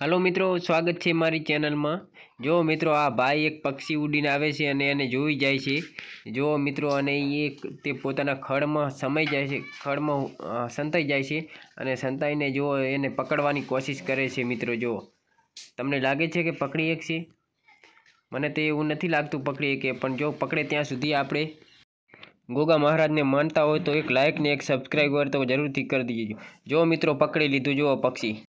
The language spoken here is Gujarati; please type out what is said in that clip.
હલો મિત્રો સ્વાગત છે મારી ચેનલમાં જો મિત્રો આ ભાઈ એક પક્ષી ઉડીને આવે છે અને એને જોઈ જાય છે જો મિત્રો અને એ તે પોતાના ખડમાં સમાઈ જાય છે ખડમાં સંતાઈ જાય છે અને સંતાઈને જો એને પકડવાની કોશિશ કરે છે મિત્રો જો તમને લાગે છે કે પકડી એક છે મને તો એવું નથી લાગતું પકડી એક પણ જો પકડે ત્યાં સુધી આપણે ગોગા મહારાજને માનતા હોય તો એક લાઇકને એક સબસ્ક્રાઈબર તો જરૂરથી કરી દીજો જો મિત્રો પકડી લીધું જુઓ પક્ષી